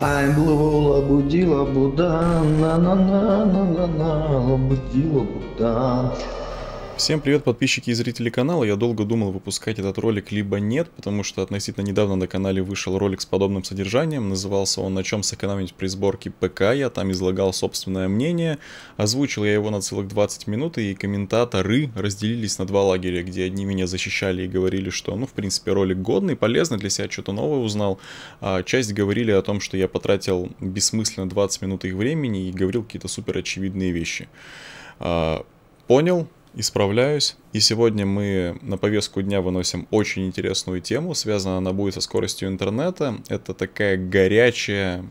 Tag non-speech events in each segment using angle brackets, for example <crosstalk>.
I'm blue, лабуди, лабуда, на-на-на-на-на-на, лабуди, лабуда. Всем привет, подписчики и зрители канала. Я долго думал, выпускать этот ролик либо нет, потому что относительно недавно на канале вышел ролик с подобным содержанием. Назывался он «На чем сэкономить при сборке ПК». Я там излагал собственное мнение. Озвучил я его на целых 20 минут, и комментаторы разделились на два лагеря, где одни меня защищали и говорили, что, ну, в принципе, ролик годный, полезный, для себя что-то новое узнал. А часть говорили о том, что я потратил бессмысленно 20 минут их времени и говорил какие-то супер очевидные вещи. А, понял, исправляюсь. И сегодня мы на повестку дня выносим очень интересную тему. связанную. она будет со скоростью интернета. Это такая горячая,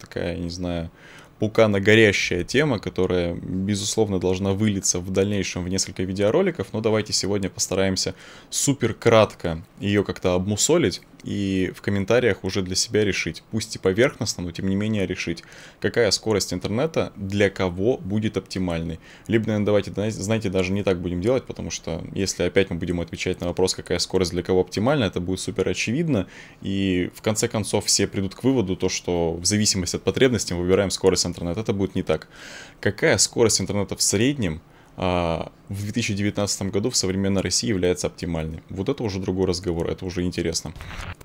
такая, не знаю, Пукана горящая тема, которая, безусловно, должна вылиться в дальнейшем в несколько видеороликов, но давайте сегодня постараемся супер кратко ее как-то обмусолить и в комментариях уже для себя решить, пусть и поверхностно, но тем не менее решить, какая скорость интернета для кого будет оптимальной. Либо, наверное, давайте, знаете, даже не так будем делать, потому что если опять мы будем отвечать на вопрос, какая скорость для кого оптимальна, это будет супер очевидно, и в конце концов все придут к выводу, то, что в зависимости от потребностей мы выбираем скорость интернет, это будет не так. Какая скорость интернета в среднем а, в 2019 году в современной России является оптимальной? Вот это уже другой разговор, это уже интересно.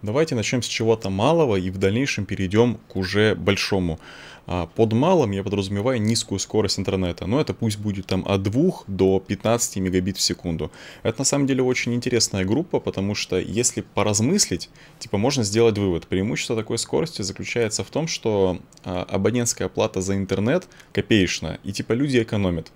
Давайте начнем с чего-то малого и в дальнейшем перейдем к уже большому. А, под малым я подразумеваю низкую скорость интернета, но это пусть будет там от 2 до 15 мегабит в секунду. Это на самом деле очень интересная группа, потому что если поразмыслить, типа можно сделать вывод. Преимущество такой скорости заключается в том, что а, абонентская плата за интернет копеечная, и типа люди экономят.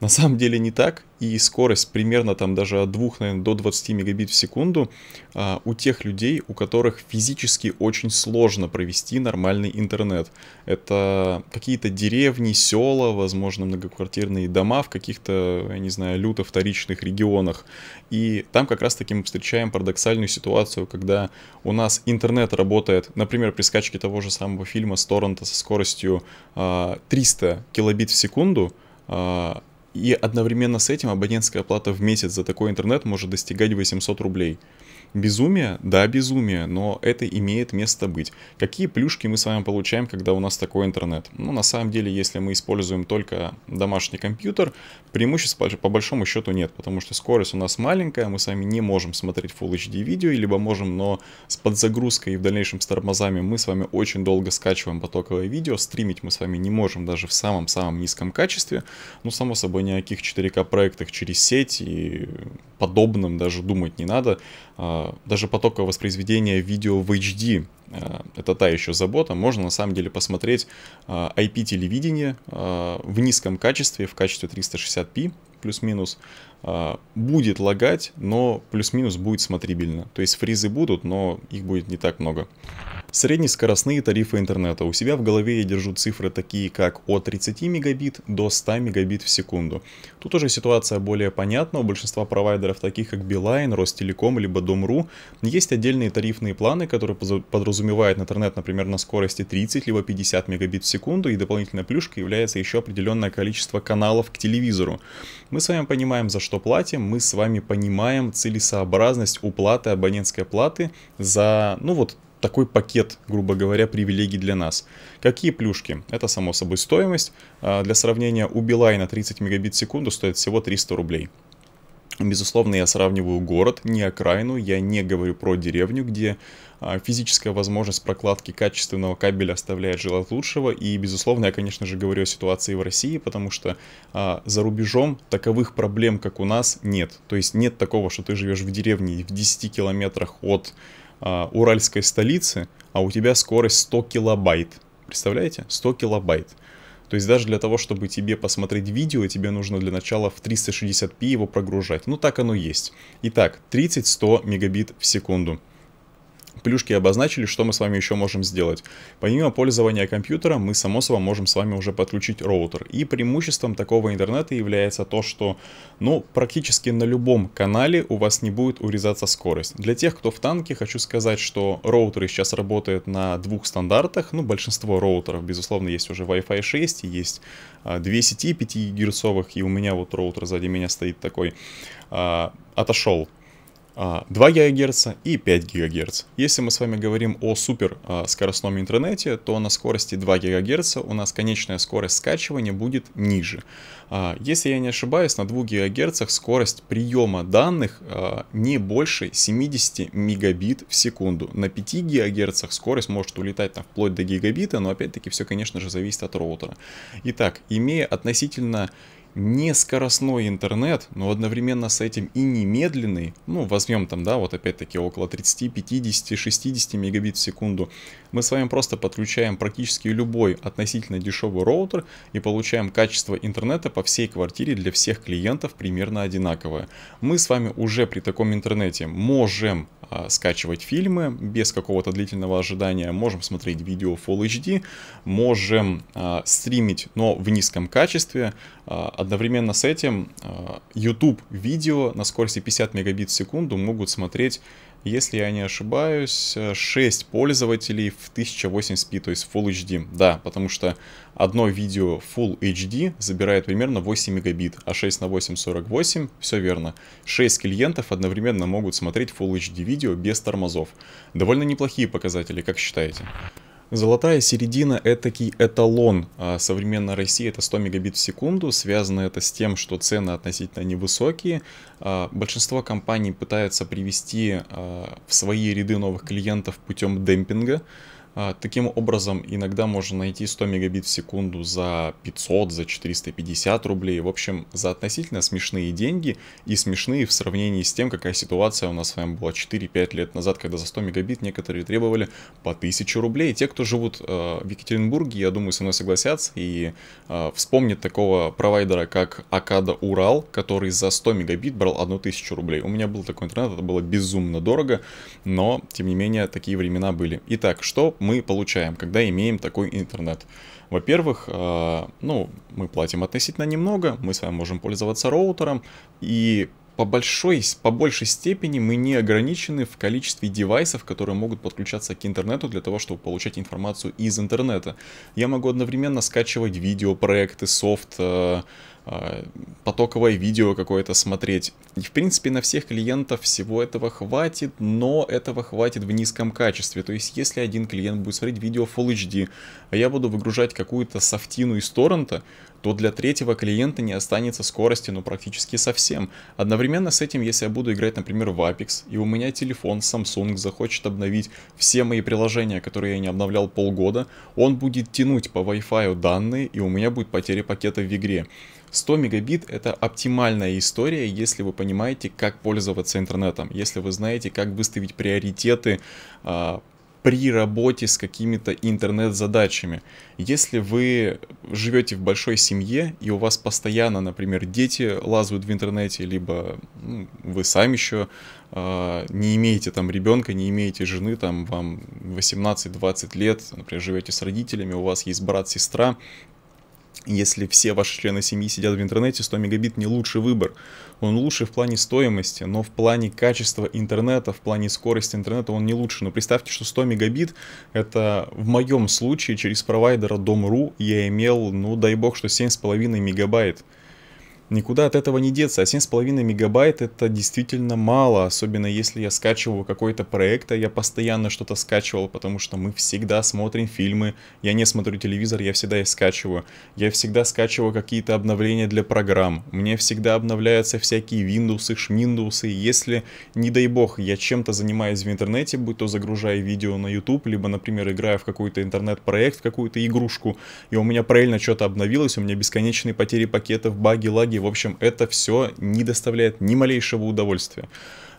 На самом деле не так, и скорость примерно там даже от 2 наверное, до 20 мегабит в секунду а, у тех людей, у которых физически очень сложно провести нормальный интернет. Это какие-то деревни, села, возможно, многоквартирные дома в каких-то, я не знаю, люто вторичных регионах. И там как раз-таки мы встречаем парадоксальную ситуацию, когда у нас интернет работает, например, при скачке того же самого фильма с торрента со скоростью а, 300 килобит в секунду, а, и одновременно с этим абонентская плата в месяц за такой интернет может достигать 800 рублей. Безумие? Да, безумие, но это имеет место быть. Какие плюшки мы с вами получаем, когда у нас такой интернет? Ну, на самом деле, если мы используем только домашний компьютер, преимуществ по, большому счету нет, потому что скорость у нас маленькая, мы с вами не можем смотреть Full HD видео, либо можем, но с подзагрузкой и в дальнейшем с тормозами мы с вами очень долго скачиваем потоковое видео, стримить мы с вами не можем даже в самом-самом низком качестве, ну, само собой, ни о каких 4К проектах через сеть и подобном даже думать не надо. А, даже потоковое воспроизведение видео в HD Э, это та еще забота, можно на самом деле посмотреть IP-телевидение э, э, в низком качестве, в качестве 360p, плюс-минус, будет лагать, но плюс-минус будет смотрибельно. То есть фризы будут, но их будет не так много. Среднескоростные тарифы интернета. У себя в голове я держу цифры такие, как от 30 мегабит до 100 мегабит в секунду. Тут уже ситуация более понятна. У большинства провайдеров, таких как Билайн, Ростелеком, либо Дом.ру, есть отдельные тарифные планы, которые подразумевают подразумевает интернет, например, на скорости 30 либо 50 мегабит в секунду, и дополнительной плюшкой является еще определенное количество каналов к телевизору. Мы с вами понимаем, за что платим, мы с вами понимаем целесообразность уплаты абонентской платы за, ну вот, такой пакет, грубо говоря, привилегий для нас. Какие плюшки? Это, само собой, стоимость. А, для сравнения, у Билайна 30 мегабит в секунду стоит всего 300 рублей. Безусловно, я сравниваю город, не окраину, я не говорю про деревню, где а, физическая возможность прокладки качественного кабеля оставляет желать лучшего. И, безусловно, я, конечно же, говорю о ситуации в России, потому что а, за рубежом таковых проблем, как у нас, нет. То есть нет такого, что ты живешь в деревне в 10 километрах от а, уральской столицы, а у тебя скорость 100 килобайт. Представляете? 100 килобайт. То есть даже для того, чтобы тебе посмотреть видео, тебе нужно для начала в 360p его прогружать. Ну так оно есть. Итак, 30-100 мегабит в секунду плюшки обозначили, что мы с вами еще можем сделать. Помимо пользования компьютером, мы само собой можем с вами уже подключить роутер. И преимуществом такого интернета является то, что ну, практически на любом канале у вас не будет урезаться скорость. Для тех, кто в танке, хочу сказать, что роутеры сейчас работают на двух стандартах. Ну, большинство роутеров, безусловно, есть уже Wi-Fi 6, есть а, две сети 5 герцовых, и у меня вот роутер сзади меня стоит такой. А, отошел 2 а, ГГц и 5 ГГц. Если мы с вами говорим о супер а, скоростном интернете, то на скорости 2 ГГц у нас конечная скорость скачивания будет ниже. А, если я не ошибаюсь, на 2 ГГц скорость приема данных не больше 70 мегабит в секунду. На 5 ГГц скорость может улетать там, вплоть до гигабита, но опять-таки все, конечно же, зависит от роутера. Итак, имея относительно не скоростной интернет, но одновременно с этим и немедленный, ну, возьмем там, да, вот опять-таки около 30, 50, 60 мегабит в секунду, мы с вами просто подключаем практически любой относительно дешевый роутер и получаем качество интернета по всей квартире для всех клиентов примерно одинаковое. Мы с вами уже при таком интернете можем а, скачивать фильмы без какого-то длительного ожидания, можем смотреть видео Full HD, можем а, стримить, но в низком качестве. А, одновременно с этим YouTube видео на скорости 50 мегабит в секунду могут смотреть если я не ошибаюсь, 6 пользователей в 1080p, то есть Full HD. Да, потому что одно видео Full HD забирает примерно 8 мегабит, а 6 на 8 48, все верно. 6 клиентов одновременно могут смотреть Full HD видео без тормозов. Довольно неплохие показатели, как считаете? Золотая середина – это этакий эталон а современной России, это 100 мегабит в секунду. Связано это с тем, что цены относительно невысокие. А, большинство компаний пытается привести а, в свои ряды новых клиентов путем демпинга. А, таким образом, иногда можно найти 100 мегабит в секунду за 500, за 450 рублей. В общем, за относительно смешные деньги и смешные в сравнении с тем, какая ситуация у нас с вами была 4-5 лет назад, когда за 100 мегабит некоторые требовали по 1000 рублей. Те, кто живут э, в Екатеринбурге, я думаю, со мной согласятся и э, вспомнят такого провайдера, как Акада Урал, который за 100 мегабит брал 1000 рублей. У меня был такой интернет, это было безумно дорого, но, тем не менее, такие времена были. Итак, что мы получаем, когда имеем такой интернет? Во-первых, э, ну, мы платим относительно немного, мы с вами можем пользоваться роутером, и по, большой, по большей степени мы не ограничены в количестве девайсов, которые могут подключаться к интернету для того, чтобы получать информацию из интернета. Я могу одновременно скачивать видео, проекты, софт, э, а, потоковое видео какое-то смотреть. И, в принципе, на всех клиентов всего этого хватит, но этого хватит в низком качестве. То есть, если один клиент будет смотреть видео Full HD, а я буду выгружать какую-то софтину из торрента, то для третьего клиента не останется скорости, ну, практически совсем. Одновременно с этим, если я буду играть, например, в Apex, и у меня телефон Samsung захочет обновить все мои приложения, которые я не обновлял полгода, он будет тянуть по Wi-Fi данные, и у меня будет потеря пакета в игре. 100 мегабит это оптимальная история, если вы понимаете, как пользоваться интернетом, если вы знаете, как выставить приоритеты а, при работе с какими-то интернет-задачами. Если вы живете в большой семье, и у вас постоянно, например, дети лазают в интернете, либо ну, вы сами еще а, не имеете там ребенка, не имеете жены, там вам 18-20 лет, например, живете с родителями, у вас есть брат-сестра, если все ваши члены семьи сидят в интернете, 100 мегабит не лучший выбор. Он лучший в плане стоимости, но в плане качества интернета, в плане скорости интернета он не лучший Но представьте, что 100 мегабит это в моем случае через провайдера Dom.ru я имел, ну дай бог, что 7,5 мегабайт. Никуда от этого не деться, а 7,5 мегабайт это действительно мало, особенно если я скачиваю какой-то проект, а я постоянно что-то скачивал, потому что мы всегда смотрим фильмы, я не смотрю телевизор, я всегда их скачиваю, я всегда скачиваю какие-то обновления для программ, мне всегда обновляются всякие Windows, Шминдусы, если, не дай бог, я чем-то занимаюсь в интернете, будь то загружая видео на YouTube, либо, например, играя в какой-то интернет-проект, в какую-то игрушку, и у меня правильно что-то обновилось, у меня бесконечные потери пакетов, баги, лаги, в общем, это все не доставляет ни малейшего удовольствия.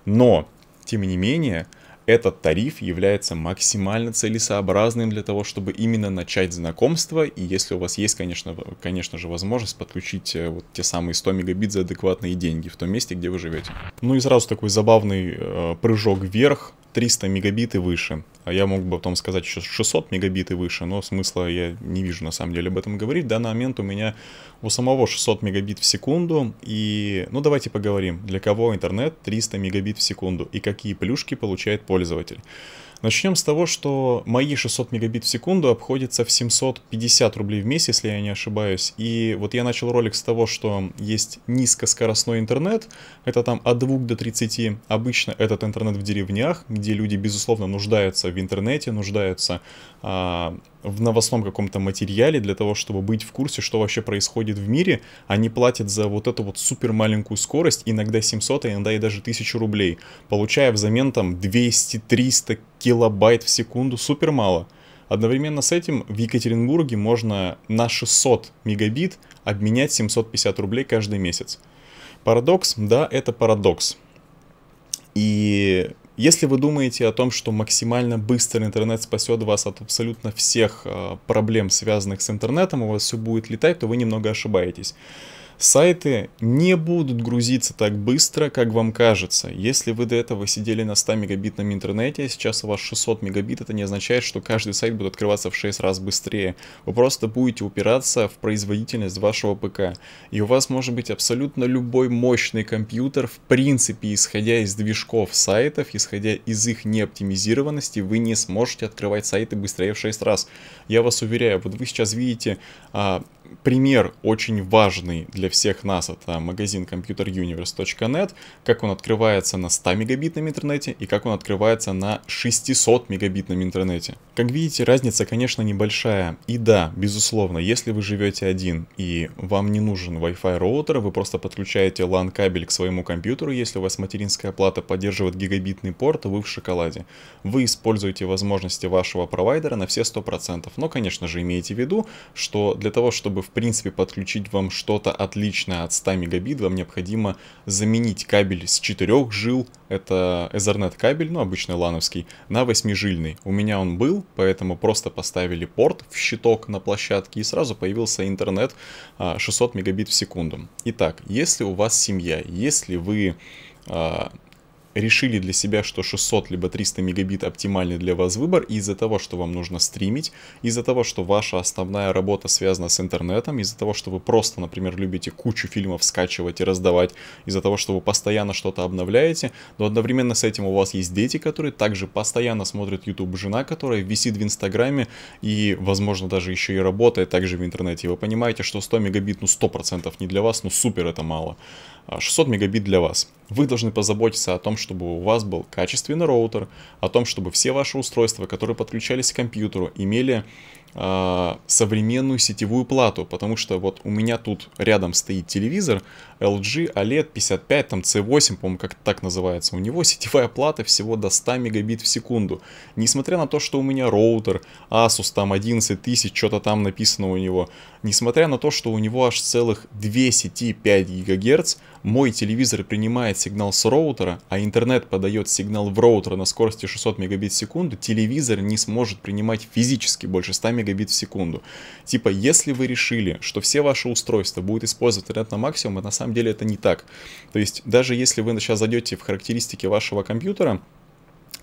Но, тем не менее, этот тариф является максимально целесообразным для того, чтобы именно начать знакомство. И если у вас есть, конечно, конечно же, возможность подключить э, вот те самые 100 мегабит за адекватные деньги в том месте, где вы живете. Ну и сразу такой забавный э, прыжок вверх 300 мегабит и выше. А я мог бы потом сказать еще 600 мегабит и выше, но смысла я не вижу на самом деле об этом говорить. В данный момент у меня у самого 600 мегабит в секунду. И, ну давайте поговорим, для кого интернет 300 мегабит в секунду и какие плюшки получает пользователь. Начнем с того, что мои 600 мегабит в секунду обходится в 750 рублей в месяц, если я не ошибаюсь. И вот я начал ролик с того, что есть низкоскоростной интернет, это там от 2 до 30. Обычно этот интернет в деревнях, где люди, безусловно, нуждаются в интернете, нуждаются а, в новостном каком-то материале для того, чтобы быть в курсе, что вообще происходит в мире. Они платят за вот эту вот супер маленькую скорость, иногда 700, а иногда и даже 1000 рублей, получая взамен там 200-300 килобайт в секунду, супер мало. Одновременно с этим в Екатеринбурге можно на 600 мегабит обменять 750 рублей каждый месяц. Парадокс? Да, это парадокс. И если вы думаете о том, что максимально быстрый интернет спасет вас от абсолютно всех а, проблем, связанных с интернетом, у вас все будет летать, то вы немного ошибаетесь. Сайты не будут грузиться так быстро, как вам кажется. Если вы до этого сидели на 100 мегабитном интернете, сейчас у вас 600 мегабит, это не означает, что каждый сайт будет открываться в 6 раз быстрее. Вы просто будете упираться в производительность вашего ПК. И у вас может быть абсолютно любой мощный компьютер, в принципе, исходя из движков сайтов, исходя из их неоптимизированности, вы не сможете открывать сайты быстрее в 6 раз. Я вас уверяю, вот вы сейчас видите а, пример очень важный для всех нас. Это магазин computeruniverse.net, как он открывается на 100 мегабитном интернете и как он открывается на 600 мегабитном интернете. Как видите, разница, конечно, небольшая. И да, безусловно, если вы живете один и вам не нужен Wi-Fi роутер, вы просто подключаете LAN кабель к своему компьютеру, если у вас материнская плата поддерживает гигабитный порт, вы в шоколаде. Вы используете возможности вашего провайдера на все 100%. Но, конечно же, имейте в виду, что для того, чтобы чтобы в принципе подключить вам что-то отличное от 100 мегабит, вам необходимо заменить кабель с 4 жил, это Ethernet кабель, ну обычный лановский, на 8-жильный. У меня он был, поэтому просто поставили порт в щиток на площадке и сразу появился интернет 600 а, мегабит в секунду. Итак, если у вас семья, если вы а, решили для себя, что 600 либо 300 мегабит оптимальный для вас выбор из-за того, что вам нужно стримить, из-за того, что ваша основная работа связана с интернетом, из-за того, что вы просто, например, любите кучу фильмов скачивать и раздавать, из-за того, что вы постоянно что-то обновляете, но одновременно с этим у вас есть дети, которые также постоянно смотрят YouTube, жена, которая висит в Инстаграме и, возможно, даже еще и работает также в интернете. И вы понимаете, что 100 мегабит, ну, 100% не для вас, ну, супер это мало. 600 а, мегабит для вас. Вы должны позаботиться о том, чтобы у вас был качественный роутер, о том, чтобы все ваши устройства, которые подключались к компьютеру, имели а, современную сетевую плату, потому что вот у меня тут рядом стоит телевизор LG OLED 55, там C8, по-моему, как так называется, у него <laughs> сетевая плата всего до 100 мегабит в секунду. Несмотря на то, что у меня роутер Asus там 11 тысяч, что-то там написано у него, несмотря на то, что у него аж целых две сети 5 гигагерц, мой телевизор принимает сигнал с роутера, а интернет подает сигнал в роутер на скорости 600 мегабит в секунду, телевизор не сможет принимать физически больше 100 мегабит мегабит в секунду. Типа, если вы решили, что все ваши устройства будут использовать интернет на максимум, а на самом деле это не так. То есть, даже если вы сейчас зайдете в характеристики вашего компьютера,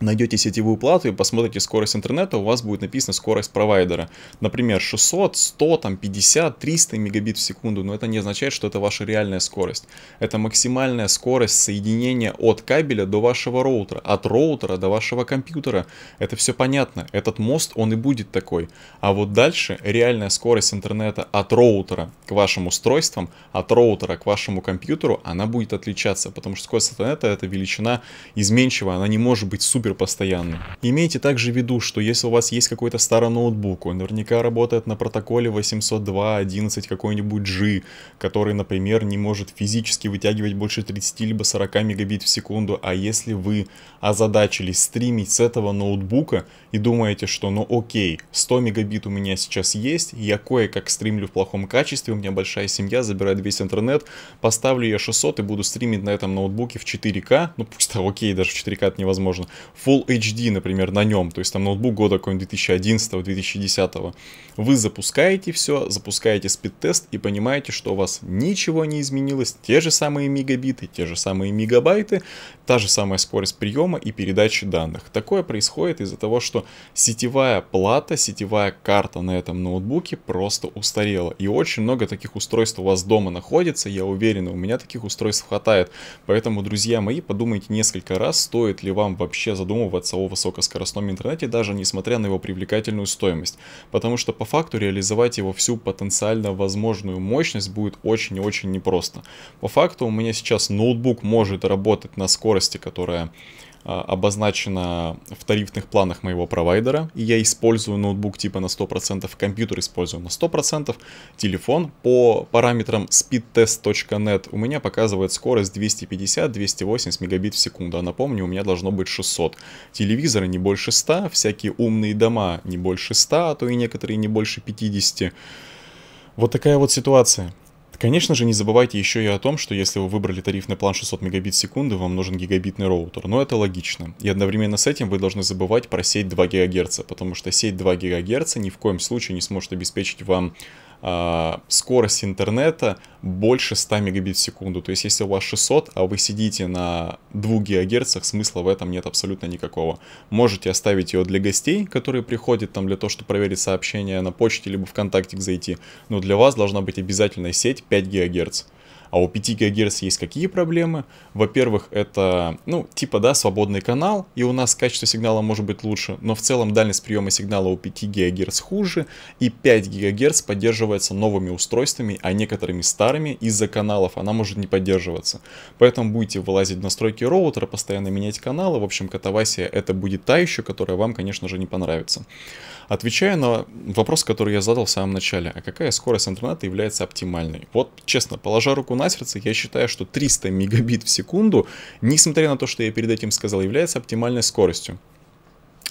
найдете сетевую плату и посмотрите скорость интернета, у вас будет написано скорость провайдера. Например, 600, 100, там 50, 300 мегабит в секунду, но это не означает, что это ваша реальная скорость. Это максимальная скорость соединения от кабеля до вашего роутера, от роутера до вашего компьютера. Это все понятно, этот мост, он и будет такой. А вот дальше реальная скорость интернета от роутера к вашим устройствам, от роутера к вашему компьютеру, она будет отличаться, потому что скорость интернета это величина изменчивая, она не может быть супер игр постоянно. Имейте также в виду, что если у вас есть какой-то старый ноутбук, он наверняка работает на протоколе 802.11 какой-нибудь G, который, например, не может физически вытягивать больше 30 либо 40 мегабит в секунду, а если вы озадачились стримить с этого ноутбука и думаете, что ну окей, 100 мегабит у меня сейчас есть, я кое-как стримлю в плохом качестве, у меня большая семья, забирает весь интернет, поставлю я 600 и буду стримить на этом ноутбуке в 4К, ну пусть <laughs> окей, даже в 4К это невозможно, Full HD, например, на нем, то есть там ноутбук года какой-нибудь 2011-2010, вы запускаете все, запускаете спид-тест и понимаете, что у вас ничего не изменилось, те же самые мегабиты, те же самые мегабайты, та же самая скорость приема и передачи данных. Такое происходит из-за того, что сетевая плата, сетевая карта на этом ноутбуке просто устарела. И очень много таких устройств у вас дома находится, я уверен, у меня таких устройств хватает. Поэтому, друзья мои, подумайте несколько раз, стоит ли вам вообще задуматься задумываться о высокоскоростном интернете, даже несмотря на его привлекательную стоимость, потому что по факту реализовать его всю потенциально возможную мощность будет очень и очень непросто. По факту у меня сейчас ноутбук может работать на скорости, которая а, обозначено в тарифных планах моего провайдера. И я использую ноутбук типа на 100%, компьютер использую на 100%, телефон по параметрам speedtest.net у меня показывает скорость 250-280 мегабит в секунду, а напомню, у меня должно быть 600. Телевизоры не больше 100, всякие умные дома не больше 100, а то и некоторые не больше 50. Вот такая вот ситуация. Конечно же, не забывайте еще и о том, что если вы выбрали тарифный план 600 мегабит в секунду, вам нужен гигабитный роутер, но это логично. И одновременно с этим вы должны забывать про сеть 2 ГГц, потому что сеть 2 ГГц ни в коем случае не сможет обеспечить вам а, скорость интернета больше 100 мегабит в секунду. То есть, если у вас 600, а вы сидите на 2 гигагерцах, смысла в этом нет абсолютно никакого. Можете оставить ее для гостей, которые приходят там для того, чтобы проверить сообщение на почте, либо ВКонтакте зайти. Но для вас должна быть обязательная сеть 5 гигагерц. А у 5 ГГц есть какие проблемы? Во-первых, это, ну, типа, да, свободный канал, и у нас качество сигнала может быть лучше, но в целом дальность приема сигнала у 5 ГГц хуже, и 5 ГГц поддерживается новыми устройствами, а некоторыми старыми из-за каналов она может не поддерживаться. Поэтому будете вылазить в настройки роутера, постоянно менять каналы, в общем, катавасия это будет та еще, которая вам, конечно же, не понравится. Отвечая на вопрос, который я задал в самом начале, а какая скорость интернета является оптимальной? Вот, честно, положа руку на сердце, я считаю, что 300 мегабит в секунду, несмотря на то, что я перед этим сказал, является оптимальной скоростью.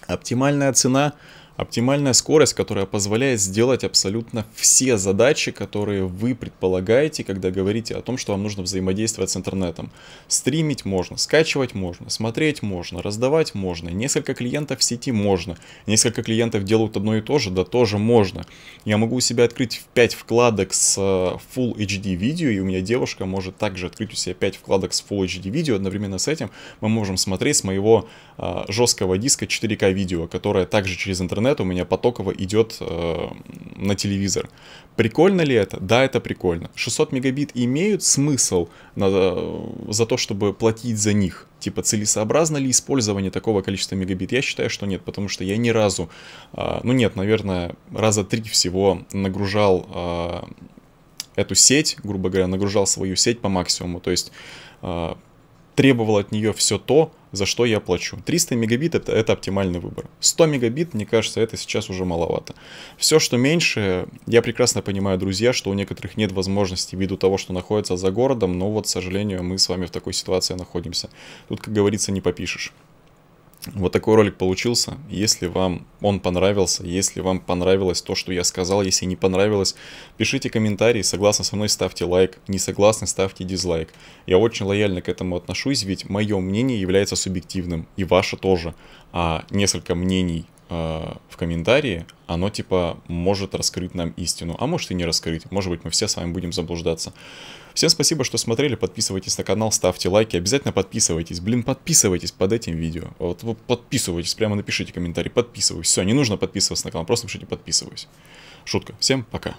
Оптимальная цена Оптимальная скорость, которая позволяет сделать абсолютно все задачи, которые вы предполагаете, когда говорите о том, что вам нужно взаимодействовать с интернетом. Стримить можно, скачивать можно, смотреть можно, раздавать можно, несколько клиентов в сети можно, несколько клиентов делают одно и то же, да тоже можно. Я могу у себя открыть 5 вкладок с э, Full HD видео, и у меня девушка может также открыть у себя 5 вкладок с Full HD видео, одновременно с этим мы можем смотреть с моего э, жесткого диска 4К видео, которое также через интернет интернет у меня потоково идет э, на телевизор. Прикольно ли это? Да, это прикольно. 600 мегабит имеют смысл на, э, за то, чтобы платить за них? Типа, целесообразно ли использование такого количества мегабит? Я считаю, что нет, потому что я ни разу, э, ну нет, наверное, раза три всего нагружал э, эту сеть, грубо говоря, нагружал свою сеть по максимуму. То есть э, требовал от нее все то, за что я плачу. 300 мегабит это, это оптимальный выбор. 100 мегабит, мне кажется, это сейчас уже маловато. Все, что меньше, я прекрасно понимаю, друзья, что у некоторых нет возможности ввиду того, что находится за городом, но вот, к сожалению, мы с вами в такой ситуации находимся. Тут, как говорится, не попишешь. Вот такой ролик получился. Если вам он понравился, если вам понравилось то, что я сказал, если не понравилось, пишите комментарии, согласны со мной ставьте лайк, не согласны ставьте дизлайк. Я очень лояльно к этому отношусь, ведь мое мнение является субъективным, и ваше тоже. А несколько мнений Э, в комментарии, оно типа может раскрыть нам истину, а может и не раскрыть, может быть мы все с вами будем заблуждаться. Всем спасибо, что смотрели, подписывайтесь на канал, ставьте лайки, обязательно подписывайтесь, блин, подписывайтесь под этим видео, вот, подписывайтесь, прямо напишите комментарий, подписываюсь, все, не нужно подписываться на канал, просто пишите подписываюсь. Шутка, всем пока.